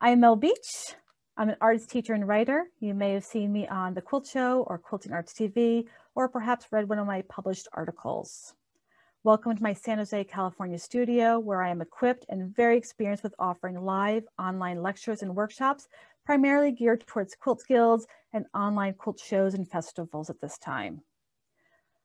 I'm Mel Beach. I'm an artist teacher and writer. You may have seen me on The Quilt Show or Quilting Arts TV, or perhaps read one of my published articles. Welcome to my San Jose, California studio, where I am equipped and very experienced with offering live online lectures and workshops, primarily geared towards quilt skills and online quilt shows and festivals at this time.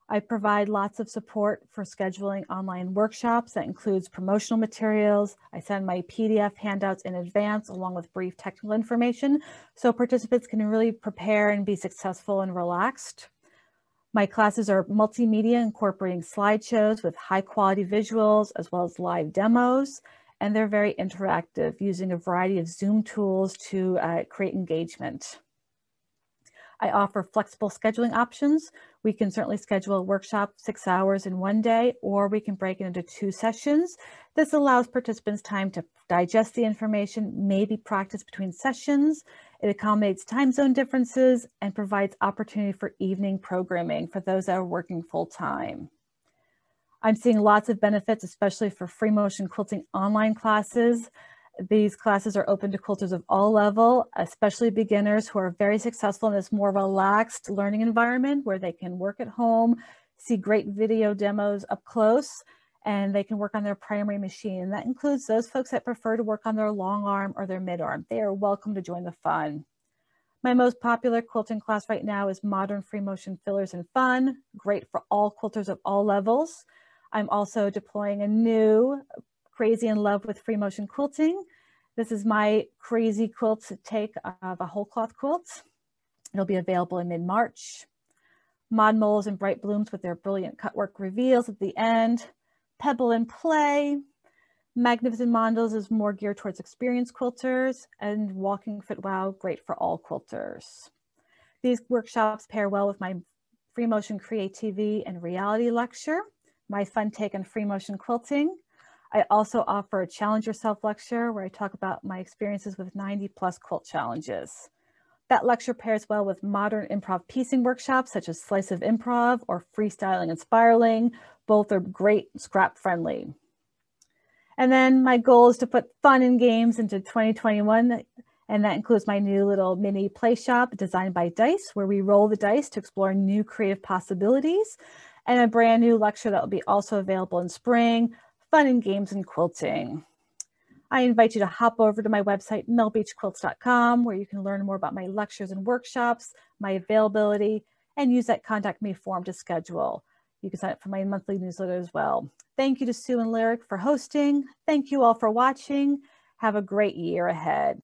I provide lots of support for scheduling online workshops that includes promotional materials. I send my PDF handouts in advance along with brief technical information so participants can really prepare and be successful and relaxed. My classes are multimedia incorporating slideshows with high quality visuals as well as live demos and they're very interactive using a variety of Zoom tools to uh, create engagement. I offer flexible scheduling options. We can certainly schedule a workshop six hours in one day, or we can break it into two sessions. This allows participants time to digest the information, maybe practice between sessions. It accommodates time zone differences and provides opportunity for evening programming for those that are working full time. I'm seeing lots of benefits, especially for free motion quilting online classes. These classes are open to quilters of all level, especially beginners who are very successful in this more relaxed learning environment where they can work at home, see great video demos up close, and they can work on their primary machine. That includes those folks that prefer to work on their long arm or their mid arm. They are welcome to join the fun. My most popular quilting class right now is Modern Free Motion Fillers and Fun, great for all quilters of all levels. I'm also deploying a new crazy in love with free motion quilting. This is my crazy quilt take of a whole cloth quilt. It'll be available in mid-March. Mod moles and bright blooms with their brilliant cutwork reveals at the end. Pebble and play. Magnificent Mondos is more geared towards experienced quilters and Walking Fit Wow, great for all quilters. These workshops pair well with my Free Motion Creativity and Reality lecture, my fun take on free motion quilting, I also offer a Challenge Yourself lecture where I talk about my experiences with 90 plus quilt challenges. That lecture pairs well with modern improv piecing workshops such as Slice of Improv or Freestyling and Spiraling. Both are great scrap friendly. And then my goal is to put fun and games into 2021 and that includes my new little mini play shop designed by Dice, where we roll the dice to explore new creative possibilities, and a brand new lecture that will be also available in spring fun and games and quilting. I invite you to hop over to my website, millbeachquilts.com, where you can learn more about my lectures and workshops, my availability, and use that contact me form to schedule. You can sign up for my monthly newsletter as well. Thank you to Sue and Lyric for hosting. Thank you all for watching. Have a great year ahead.